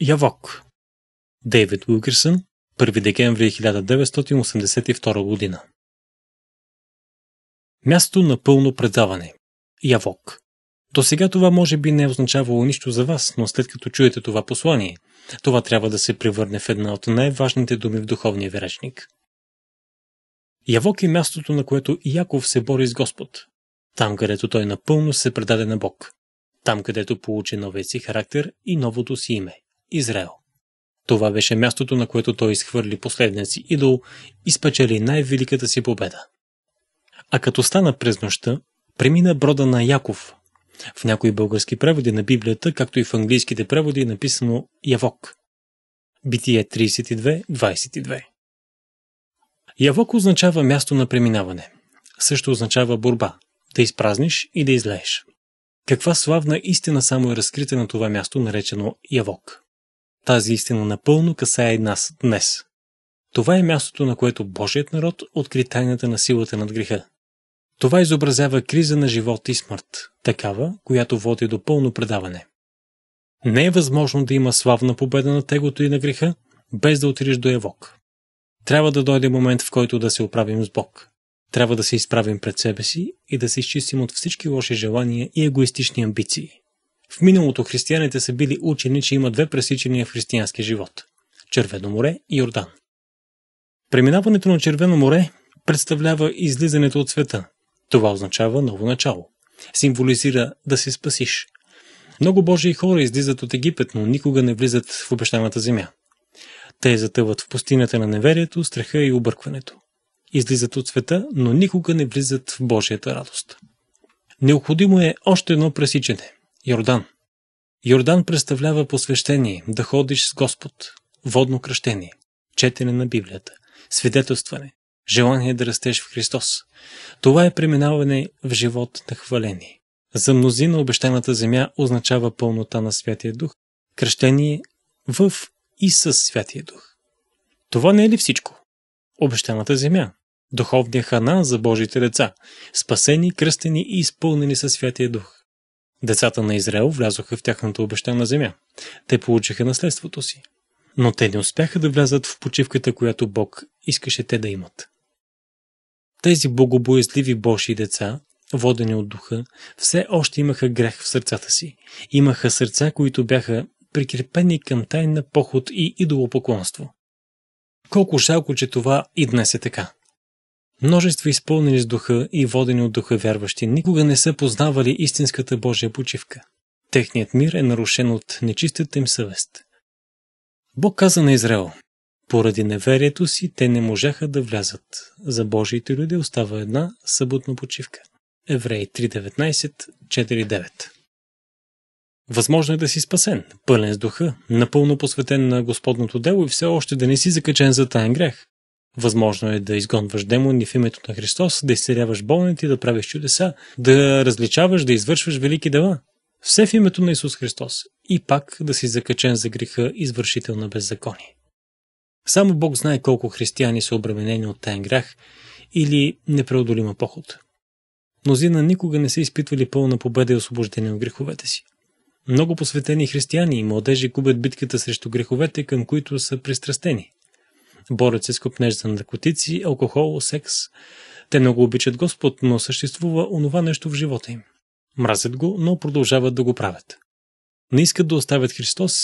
Явок Дейвид Уилкерсън, 1 декември 1982 година Място на пълно предаване Явок До сега това може би не е означавало нищо за вас, но след като чуете това послание, това трябва да се превърне в една от най-важните думи в духовния веречник. Явок е мястото, на което Яков се бори с Господ. Там, където той напълно се предаде на Бог. Там, където получи новия си характер и новото си име. Израел. Това беше мястото, на което той изхвърли последния си идол и спечели най-великата си победа. А като стана през нощта, премина брода на Яков. В някои български преводи на Библията, както и в английските преводи е написано Явок. Битие 32.22 Явок означава място на преминаване. Също означава борба, да изпразниш и да излееш. Каква славна истина само е разкрита на това място, наречено Явок. Тази истина напълно касае и нас днес. Това е мястото, на което Божият народ откри тайната на силата над греха. Това изобразява криза на живот и смърт, такава, която води до пълно предаване. Не е възможно да има славна победа на тегото и на греха, без да отидеш до Евок. Трябва да дойде момент, в който да се оправим с Бог. Трябва да се изправим пред себе си и да се изчистим от всички лоши желания и егоистични амбиции. В миналото християните са били учени, че има две пресичания в християнския живот – Червено море и Йордан. Преминаването на Червено море представлява излизането от света. Това означава ново начало. Символизира да се спасиш. Много Божии хора излизат от Египет, но никога не влизат в обещаната земя. Те затъват в пустинята на неверието, страха и объркването. Излизат от света, но никога не влизат в Божията радост. Необходимо е още едно пресичане – Йордан. Йордан представлява посвещение, да ходиш с Господ, водно кръщение, четене на Библията, свидетелстване, желание да растеш в Христос. Това е преминаване в живот на хваление. За мнозина обещаната земя означава пълнота на Святия Дух, кръщение в и с Святия Дух. Това не е ли всичко? Обещаната земя, духовния хана за Божите деца, спасени, кръстени и изпълнени със Святия Дух. Децата на Израел влязоха в тяхната обещана земя. Те получиха наследството си. Но те не успяха да влязат в почивката, която Бог искаше те да имат. Тези богобоязливи Божи деца, водени от духа, все още имаха грех в сърцата си. Имаха сърца, които бяха прикрепени към тайна поход и идолопоклонство. Колко жалко, че това и днес е така. Множество изпълнени с духа и водени от духа вярващи никога не са познавали истинската Божия почивка. Техният мир е нарушен от нечистата им съвест. Бог каза на Израел, поради неверието си те не можаха да влязат. За Божиите люди остава една събутна почивка. Евреи 3.19.4.9 Възможно е да си спасен, пълен с духа, напълно посветен на Господното дело и все още да не си закачен за таен грех, Възможно е да изгонваш демони в името на Христос, да изцеляваш болните, да правиш чудеса, да различаваш, да извършваш велики дела. Все в името на Исус Христос и пак да си закачен за греха извършител на беззаконие. Само Бог знае колко християни са обременени от тайн грях или непреодолима поход. Мнозина никога не са изпитвали пълна победа и освобождение от греховете си. Много посветени християни и младежи губят битката срещу греховете, към които са пристрастени. Борят се с купнежда на наркотици, алкохол, секс. Те много обичат Господ, но съществува онова нещо в живота им. Мразят го, но продължават да го правят. Не искат да оставят Христос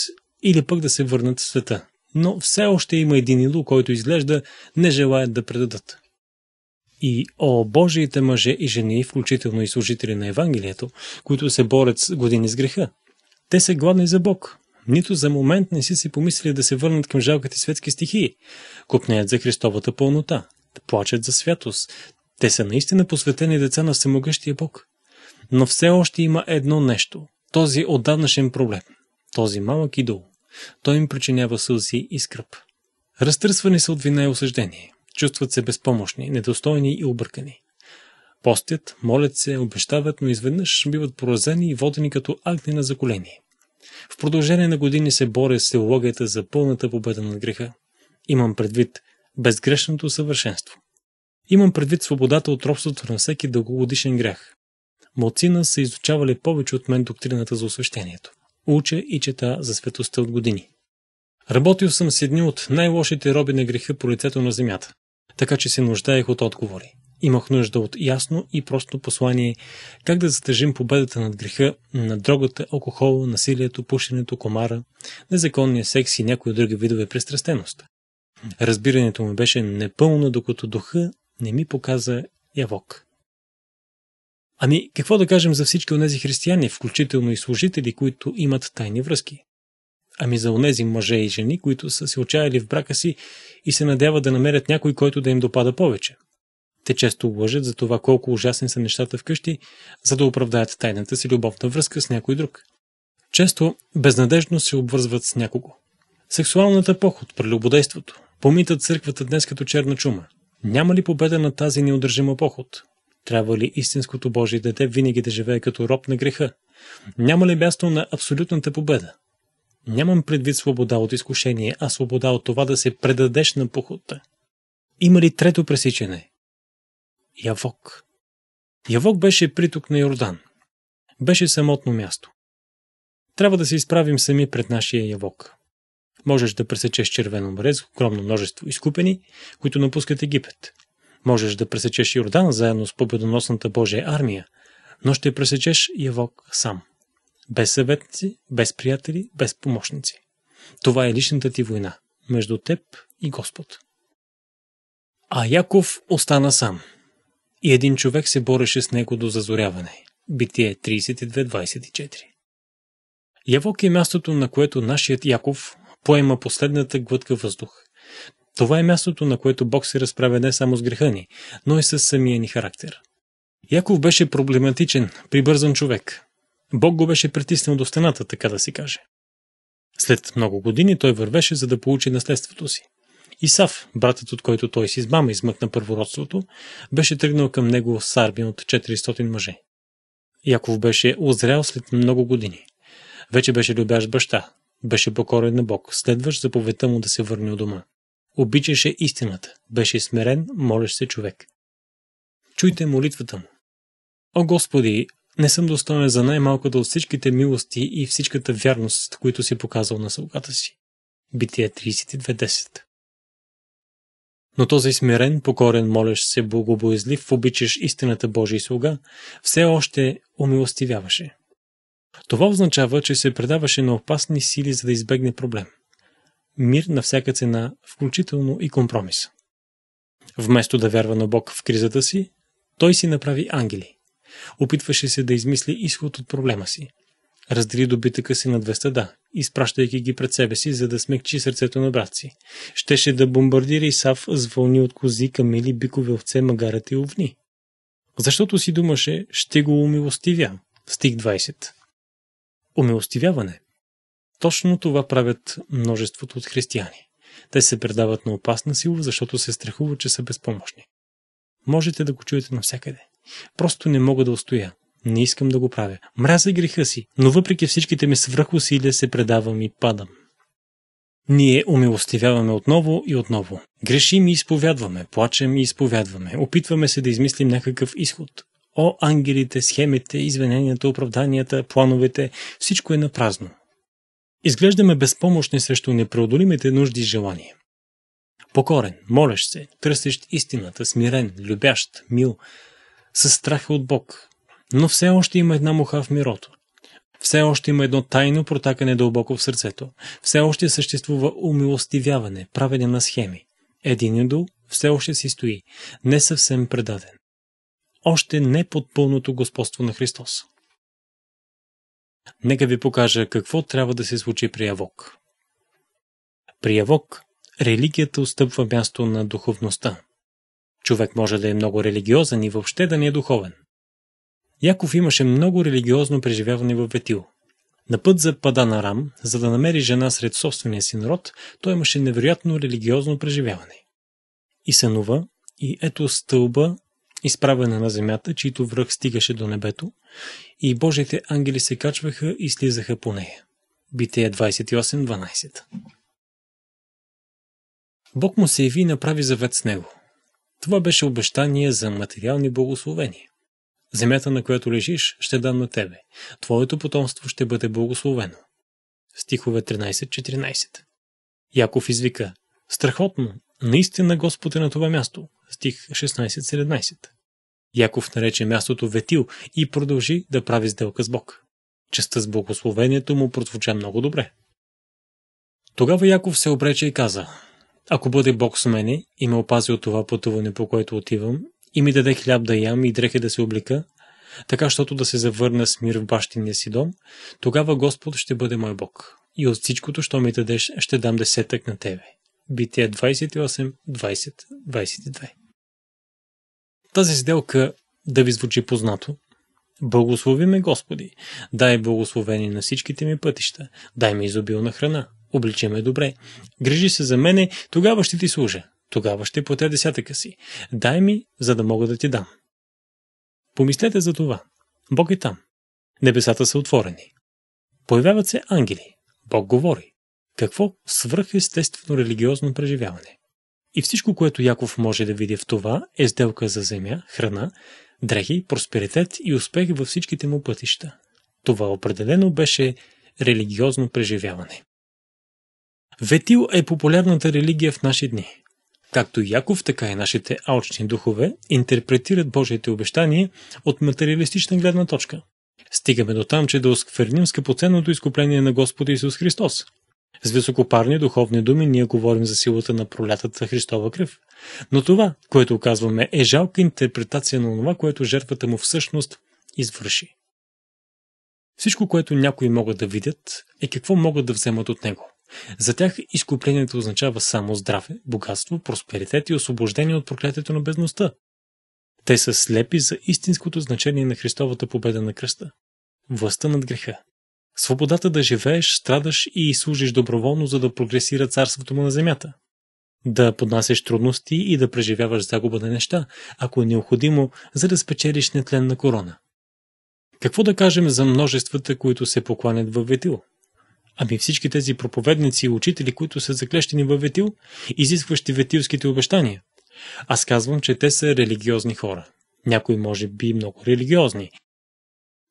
или пък да се върнат в света, но все още има един илу, който изглежда не желаят да предадат. И о Божиите мъже и жени, включително и служители на Евангелието, които се борят с години с греха. Те са гладни за Бог, нито за момент не си си помислили да се върнат към жалките светски стихии. Купнеят за Христовата пълнота, да плачат за святост. Те са наистина посветени деца на всемогъщия Бог. Но все още има едно нещо. Този отдавнашен проблем. Този малък идол. Той им причинява сълзи и скръп. Разтърсвани са от вина и осъждение. Чувстват се безпомощни, недостойни и объркани. Постят, молят се, обещават, но изведнъж биват поразени и водени като агне на заколение. В продължение на години се боря с теологията за пълната победа над греха. Имам предвид безгрешното съвършенство. Имам предвид свободата от робството на всеки дългогодишен грях. Моцина са изучавали повече от мен доктрината за освещението. Уча и чета за светостта от години. Работил съм с едни от най-лошите роби на греха по лицето на земята, така че се нуждаех от отговори. Имах нужда от ясно и просто послание как да затъжим победата над греха, на дрогата, алкохола, насилието, пушенето, комара, незаконния секс и някои други видове пристрастеност. Разбирането ми беше непълно, докато духа не ми показа явок. Ами, какво да кажем за всички онези християни, включително и служители, които имат тайни връзки? Ами за онези мъже и жени, които са се отчаяли в брака си и се надяват да намерят някой, който да им допада повече. Те често лъжат за това колко ужасни са нещата вкъщи, за да оправдаят тайната си любовна връзка с някой друг. Често безнадежно се обвързват с някого. Сексуалната поход, прелюбодейството, помитат църквата днес като черна чума. Няма ли победа на тази неудържима поход? Трябва ли истинското Божие дете винаги да живее като роб на греха? Няма ли място на абсолютната победа? Нямам предвид свобода от изкушение, а свобода от това да се предадеш на похота. Има ли трето пресичане? Явок. Явок беше приток на Йордан. Беше самотно място. Трябва да се изправим сами пред нашия Явок. Можеш да пресечеш червено море с огромно множество изкупени, които напускат Египет. Можеш да пресечеш Йордан заедно с победоносната Божия армия, но ще пресечеш Явок сам. Без съветници, без приятели, без помощници. Това е личната ти война между теб и Господ. А Яков остана сам и един човек се бореше с него до зазоряване. Битие 32.24 Явок е мястото, на което нашият Яков поема последната глътка въздух. Това е мястото, на което Бог се разправя не само с греха ни, но и с самия ни характер. Яков беше проблематичен, прибързан човек. Бог го беше притиснал до стената, така да си каже. След много години той вървеше, за да получи наследството си. Исав, братът от който той с измама измъкна първородството, беше тръгнал към него с армия от 400 мъже. Яков беше озрял след много години. Вече беше любящ баща, беше покорен на Бог, следващ заповедта му да се върне у дома. Обичаше истината, беше смирен, молещ се човек. Чуйте молитвата му. О Господи, не съм достоен за най-малката от всичките милости и всичката вярност, които си е показал на сълката си. Бития 32.10 но този смирен, покорен, молещ се, богобоязлив, обичаш истината Божий слуга, все още умилостивяваше. Това означава, че се предаваше на опасни сили, за да избегне проблем. Мир на всяка цена, включително и компромис. Вместо да вярва на Бог в кризата си, той си направи ангели. Опитваше се да измисли изход от проблема си. Раздели добитъка си на две стада изпращайки ги пред себе си, за да смекчи сърцето на брат си. Щеше да бомбардира Исав с вълни от кози, камили, бикове, овце, магарата и овни. Защото си думаше, ще го умилостивя. Стих 20. Умилостивяване. Точно това правят множеството от християни. Те се предават на опасна сила, защото се страхуват, че са безпомощни. Можете да го чуете навсякъде. Просто не мога да устоя. Не искам да го правя. Мразя греха си, но въпреки всичките ми свръхусилия се предавам и падам. Ние умилостивяваме отново и отново. Грешим и изповядваме, плачем и изповядваме, опитваме се да измислим някакъв изход. О, ангелите, схемите, извиненията, оправданията, плановете, всичко е напразно. Изглеждаме безпомощни срещу непреодолимите нужди и желания. Покорен, молещ се, търсещ истината, смирен, любящ, мил, със страха от Бог, но все още има една муха в мирото. Все още има едно тайно протакане дълбоко в сърцето. Все още съществува умилостивяване, правене на схеми. Един идол все още си стои, не съвсем предаден. Още не под пълното господство на Христос. Нека ви покажа какво трябва да се случи при Авок. При Авок религията отстъпва място на духовността. Човек може да е много религиозен и въобще да не е духовен. Яков имаше много религиозно преживяване в Ветил. На път за Паданарам, за да намери жена сред собствения си народ, той имаше невероятно религиозно преживяване. И сънува, и ето стълба, изправена на земята, чийто връх стигаше до небето, и Божите ангели се качваха и слизаха по нея. Бития 28.12 Бог му се яви и направи завет с него. Това беше обещание за материални благословения. Земята, на която лежиш, ще дам на тебе. Твоето потомство ще бъде благословено. Стихове 13-14 Яков извика Страхотно! Наистина Господ е на това място. Стих 16-17 Яков нарече мястото Ветил и продължи да прави сделка с Бог. Честа с благословението му прозвуча много добре. Тогава Яков се обрече и каза Ако бъде Бог с мене и ме опази от това пътуване, по което отивам, и ми даде хляб да ям и дрехи да се облека, така, щото да се завърна с мир в бащиния си дом, тогава Господ ще бъде мой Бог. И от всичкото, що ми дадеш, ще дам десетък на тебе. Бития 28, 20, 22 Тази сделка да ви звучи познато. Благослови ме, Господи! Дай благословени на всичките ми пътища. Дай ми изобилна храна. Обличи ме добре. Грижи се за мене, тогава ще ти служа. Тогава ще платя десятъка си. Дай ми, за да мога да ти дам. Помислете за това. Бог е там. Небесата са отворени. Появяват се ангели. Бог говори. Какво свръхестествено религиозно преживяване? И всичко, което Яков може да види в това, е сделка за земя, храна, дрехи, просперитет и успех във всичките му пътища. Това определено беше религиозно преживяване. Ветил е популярната религия в наши дни. Както Яков, така и нашите алчни духове интерпретират Божиите обещания от материалистична гледна точка. Стигаме до там, че да оскверним скъпоценното изкупление на Господ Исус Христос. С високопарни духовни думи ние говорим за силата на пролятата Христова кръв. Но това, което оказваме, е жалка интерпретация на това, което жертвата му всъщност извърши. Всичко, което някои могат да видят, е какво могат да вземат от него. За тях изкуплението означава само здраве, богатство, просперитет и освобождение от проклятието на бедността. Те са слепи за истинското значение на Христовата победа на кръста. Властта над греха. Свободата да живееш, страдаш и служиш доброволно, за да прогресира царството му на земята. Да поднасяш трудности и да преживяваш загуба на неща, ако е необходимо, за да спечелиш нетленна корона. Какво да кажем за множествата, които се покланят във Ветил? Ами всички тези проповедници и учители, които са заклещени във Ветил, изискващи ветилските обещания. Аз казвам, че те са религиозни хора. Някои може би много религиозни.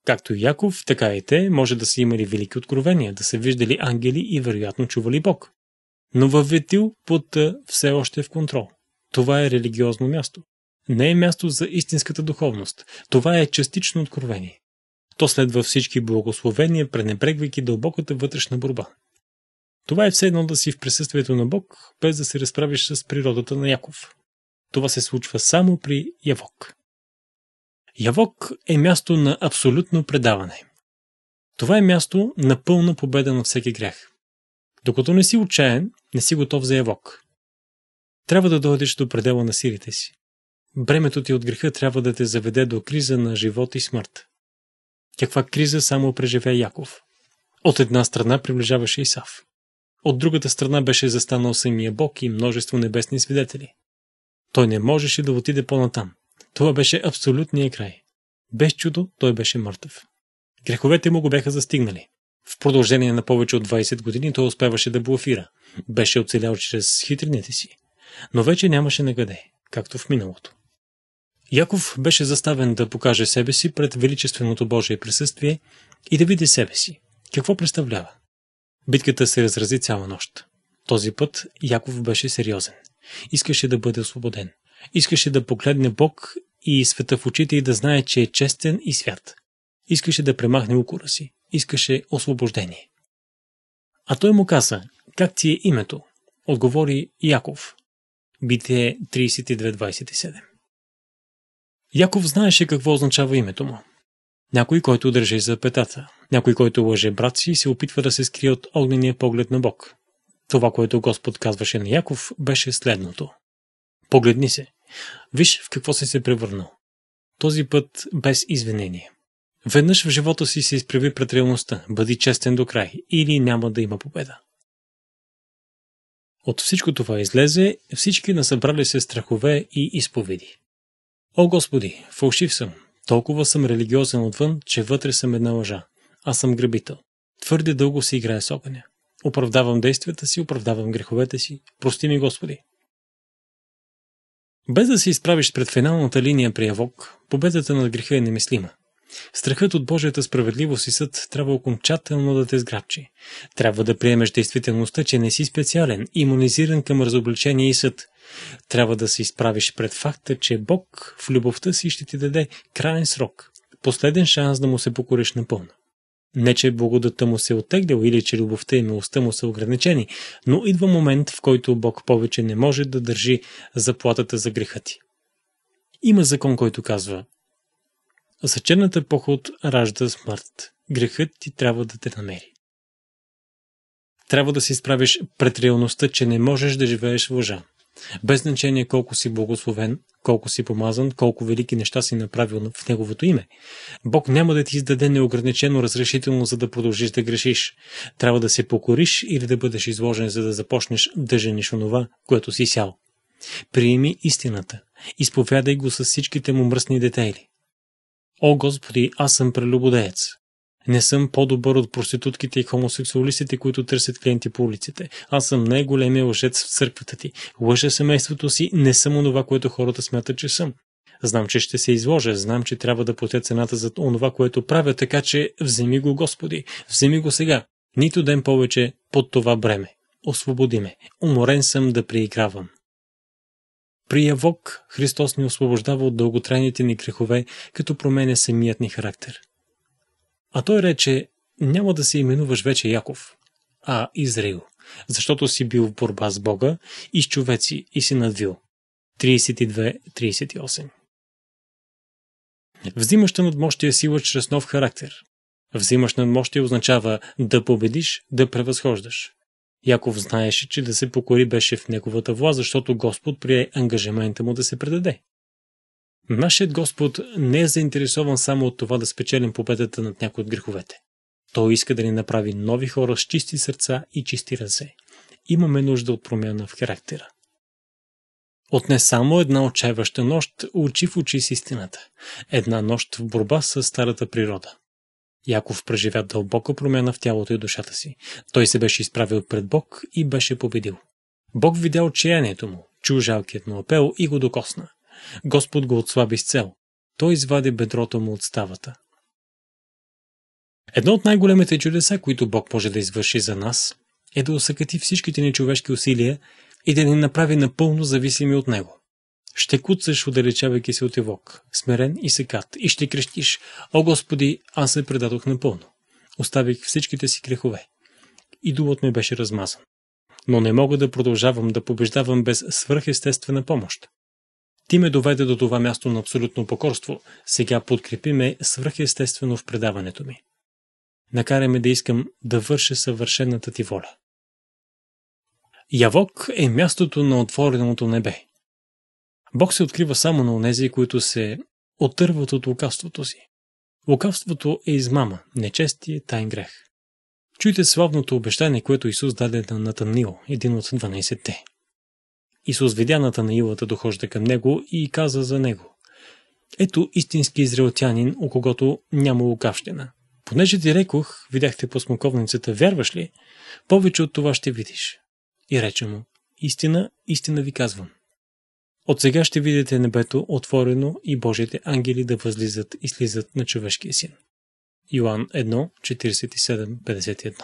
Както и Яков, така и те може да са имали велики откровения, да са виждали ангели и вероятно чували Бог. Но във Ветил под все още е в контрол. Това е религиозно място. Не е място за истинската духовност. Това е частично откровение. То следва всички благословения, пренебрегвайки дълбоката вътрешна борба. Това е все едно да си в присъствието на Бог, без да се разправиш с природата на Яков. Това се случва само при Явок. Явок е място на абсолютно предаване. Това е място на пълна победа на всеки грях. Докато не си отчаян, не си готов за Явок. Трябва да дойдеш до предела на силите си. Бремето ти от греха трябва да те заведе до криза на живот и смърт. Каква криза само преживя Яков? От една страна приближаваше Исав. От другата страна беше застанал самия Бог и множество небесни свидетели. Той не можеше да отиде по-натам. Това беше абсолютния край. Без чудо той беше мъртъв. Греховете му го бяха застигнали. В продължение на повече от 20 години той успеваше да блофира. Беше оцелял чрез хитрините си. Но вече нямаше накъде, както в миналото. Яков беше заставен да покаже себе си пред величественото Божие присъствие и да види себе си. Какво представлява? Битката се разрази цяла нощ. Този път Яков беше сериозен. Искаше да бъде освободен. Искаше да погледне Бог и света в очите и да знае, че е честен и свят. Искаше да премахне укора си. Искаше освобождение. А той му каза, как ти е името? Отговори Яков. Бите 32.27 Яков знаеше какво означава името му. Някой, който държи за петата, някой, който лъже брат си и се опитва да се скрие от огнения поглед на Бог. Това, което Господ казваше на Яков, беше следното. Погледни се. Виж в какво си се превърнал. Този път без извинение. Веднъж в живота си се изправи пред реалността, бъди честен до край или няма да има победа. От всичко това излезе всички насъбрали се страхове и изповеди. О, Господи, фалшив съм. Толкова съм религиозен отвън, че вътре съм една лъжа. Аз съм грабител. Твърде дълго се играе с огъня. Оправдавам действията си, оправдавам греховете си. Прости ми, Господи. Без да се изправиш пред финалната линия при Авок, победата над греха е немислима. Страхът от Божията справедливост и съд трябва окончателно да те сграбчи. Трябва да приемеш действителността, че не си специален, имунизиран към разобличение и съд, трябва да се изправиш пред факта, че Бог в любовта си ще ти даде крайен срок, последен шанс да му се покориш напълно. Не, че благодата му се е или че любовта и милостта му са ограничени, но идва момент, в който Бог повече не може да държи заплатата за греха ти. Има закон, който казва Съчерната поход ражда смърт. Грехът ти трябва да те намери. Трябва да се изправиш пред реалността, че не можеш да живееш в лъжа. Без значение колко си благословен, колко си помазан, колко велики неща си направил в Неговото име. Бог няма да ти издаде неограничено разрешително, за да продължиш да грешиш. Трябва да се покориш или да бъдеш изложен, за да започнеш да жениш онова, което си сял. Приеми истината. Изповядай го с всичките му мръсни детайли. О Господи, аз съм прелюбодеец. Не съм по-добър от проститутките и хомосексуалистите, които търсят клиенти по улиците. Аз съм най-големия лъжец в църквата ти. Лъжа семейството си, не съм онова, което хората смятат, че съм. Знам, че ще се изложа, знам, че трябва да платя цената за онова, което правя, така че вземи го, Господи, вземи го сега. Нито ден повече под това бреме. Освободи ме. Уморен съм да приигравам. При Явок Христос ни освобождава от дълготрайните ни грехове, като променя самият ни характер. А той рече, няма да се именуваш вече Яков, а Израил, защото си бил в борба с Бога и с човеци и си надвил. 32-38 над мощия сила чрез нов характер. Взимаш мощия означава да победиш, да превъзхождаш. Яков знаеше, че да се покори беше в неговата власт, защото Господ прие ангажимента му да се предаде. Нашият Господ не е заинтересован само от това да спечелим победата над някои от греховете. Той иска да ни направи нови хора с чисти сърца и чисти ръце. Имаме нужда от промяна в характера. Отне само една отчаиваща нощ очи в очи с истината. Една нощ в борба с старата природа. Яков преживя дълбока промяна в тялото и душата си. Той се беше изправил пред Бог и беше победил. Бог видя отчаянието му, чу жалкият му апел и го докосна. Господ го отслаби с цел. Той извади бедрото му от ставата. Едно от най-големите чудеса, които Бог може да извърши за нас, е да усъкати всичките ни човешки усилия и да ни направи напълно зависими от Него. Ще куцаш, удалечавайки се от Евок, смирен и секат, и ще крещиш, о Господи, аз се предадох напълно. Оставих всичките си грехове. И думът ми беше размазан. Но не мога да продължавам да побеждавам без свръхестествена помощ. Ти ме доведе до това място на абсолютно покорство. Сега подкрепи ме свръхестествено в предаването ми. Накарай ме да искам да върша съвършената ти воля. Явок е мястото на отвореното небе. Бог се открива само на онези, които се отърват от лукавството си. Лукавството е измама, нечестие, тайн грех. Чуйте славното обещание, което Исус даде на Натанил, един от 12-те. Исус видя Натанаилата дохожда към него и каза за него. Ето истински израелтянин, у когото няма лукавщина. Понеже ти рекох, видяхте по смоковницата, вярваш ли? Повече от това ще видиш. И рече му, истина, истина ви казвам. От сега ще видите небето отворено и Божите ангели да възлизат и слизат на човешкия син. Йоан 1, 47, 51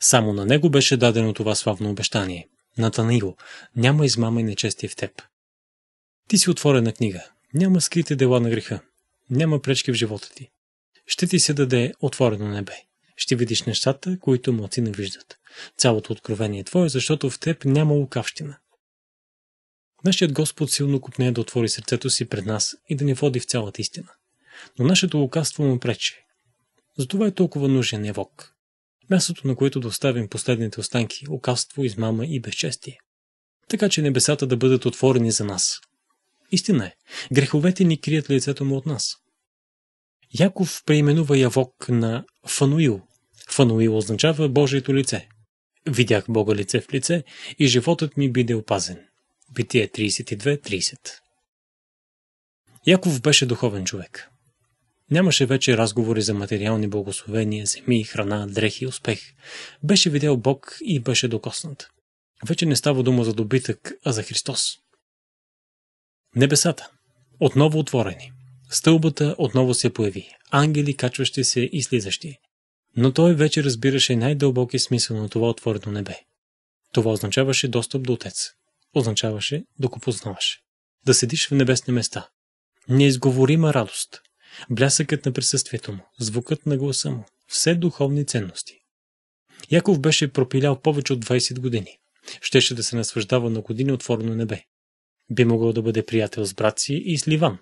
Само на него беше дадено това славно обещание. Натанаил, няма измама и нечестие в теб. Ти си отворена книга. Няма скрити дела на греха. Няма пречки в живота ти. Ще ти се даде отворено небе. Ще видиш нещата, които младци не виждат. Цялото откровение е твое, защото в теб няма лукавщина. Нашият Господ силно купне да отвори сърцето си пред нас и да ни води в цялата истина. Но нашето лукавство му пречи. Затова е толкова нужен Евок мястото на което да оставим последните останки, окаство, измама и безчестие. Така че небесата да бъдат отворени за нас. Истина е, греховете ни крият лицето му от нас. Яков преименува Явок на Фануил. Фануил означава Божието лице. Видях Бога лице в лице и животът ми биде опазен. Битие 32.30 Яков беше духовен човек. Нямаше вече разговори за материални благословения, земи, храна, дрехи и успех. Беше видял Бог и беше докоснат. Вече не става дума за добитък, а за Христос. Небесата. Отново отворени. Стълбата отново се появи. Ангели, качващи се и слизащи. Но той вече разбираше най-дълбоки смисъл на това отворено небе. Това означаваше достъп до Отец. Означаваше да го познаваш. Да седиш в небесни места. Неизговорима радост. Блясъкът на присъствието му, звукът на гласа му, все духовни ценности. Яков беше пропилял повече от 20 години. Щеше да се наслаждава на години отворено небе. Би могъл да бъде приятел с брат си и с Ливан.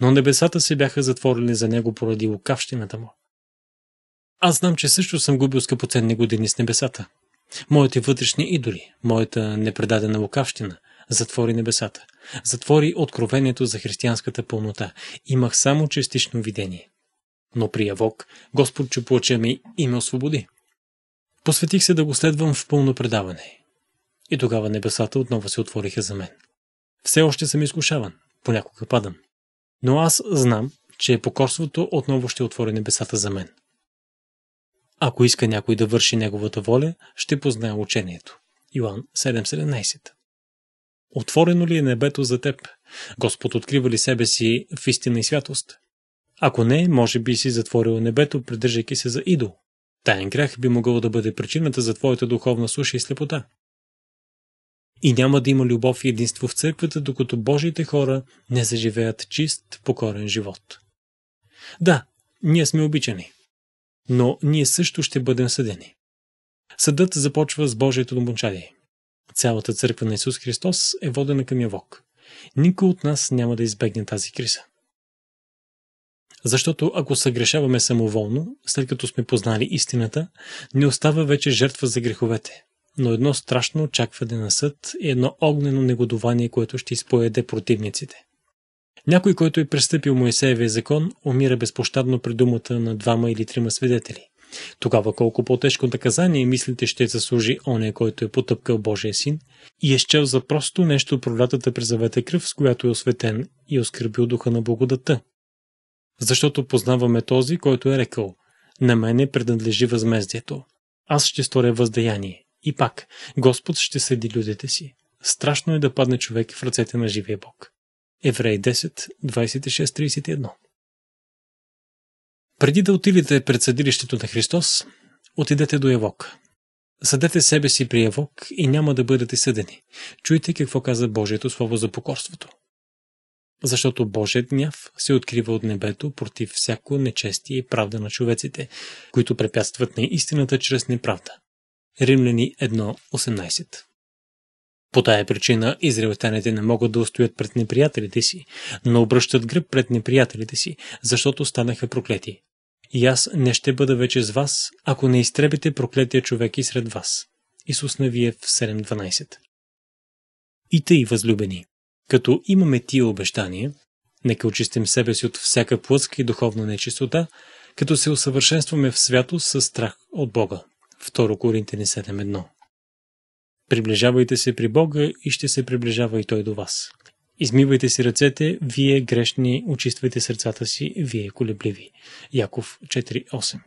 Но небесата се бяха затворили за него поради лукавщината му. Аз знам, че също съм губил скъпоценни години с небесата. Моите вътрешни идоли, моята непредадена лукавщина, затвори небесата – затвори откровението за християнската пълнота. Имах само частично видение. Но при Авок, Господ чу ми и ме освободи. Посветих се да го следвам в пълно предаване. И тогава небесата отново се отвориха за мен. Все още съм изкушаван, понякога падам. Но аз знам, че покорството отново ще отвори небесата за мен. Ако иска някой да върши неговата воля, ще познае учението. Йоан 7.17 Отворено ли е небето за теб? Господ открива ли себе си в истина и святост? Ако не, може би си затворил небето, придържайки се за идол. Таен грях би могъл да бъде причината за твоята духовна суша и слепота. И няма да има любов и единство в църквата, докато Божите хора не заживеят чист, покорен живот. Да, ние сме обичани, но ние също ще бъдем съдени. Съдът започва с Божието домочадие. Цялата църква на Исус Христос е водена към Явок. Никой от нас няма да избегне тази криза. Защото ако съгрешаваме самоволно, след като сме познали истината, не остава вече жертва за греховете. Но едно страшно очакване на съд и едно огнено негодование, което ще изпоеде противниците. Някой, който е престъпил Моисеевия закон, умира безпощадно при думата на двама или трима свидетели. Тогава колко по-тежко наказание мислите ще заслужи оне, който е потъпкал Божия син и е счел за просто нещо от пролятата през завета кръв, с която е осветен и е оскърбил духа на благодата. Защото познаваме този, който е рекал «На мене принадлежи възмездието. Аз ще сторя въздаяние. И пак, Господ ще съди людите си. Страшно е да падне човек в ръцете на живия Бог». Еврей 10, 26-31 преди да отидете пред съдилището на Христос, отидете до Евок. Съдете себе си при Евок и няма да бъдете съдени. Чуйте какво каза Божието Слово за покорството. Защото Божият гняв се открива от небето против всяко нечестие и правда на човеците, които препятстват на истината чрез неправда. Римляни 1.18 По тая причина израелтяните не могат да устоят пред неприятелите си, но обръщат гръб пред неприятелите си, защото станаха проклети. И аз не ще бъда вече с вас, ако не изтребите проклетия човек и сред вас. Исус Навиев 7.12 И тъй, възлюбени, като имаме тия обещания, нека очистим себе си от всяка плътска и духовна нечистота, като се усъвършенстваме в свято с страх от Бога. 2 Коринтини 7.1 Приближавайте се при Бога и ще се приближава и Той до вас. Измивайте си ръцете, вие грешни, очиствайте сърцата си, вие колебливи. Яков 4.8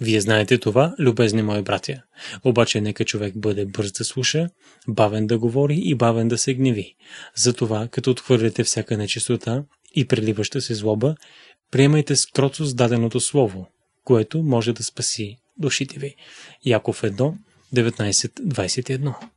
Вие знаете това, любезни мои братя. Обаче нека човек бъде бърз да слуша, бавен да говори и бавен да се гневи. Затова, като отхвърляте всяка нечистота и преливаща се злоба, приемайте с кротост даденото слово, което може да спаси душите ви. Яков 1, 19-21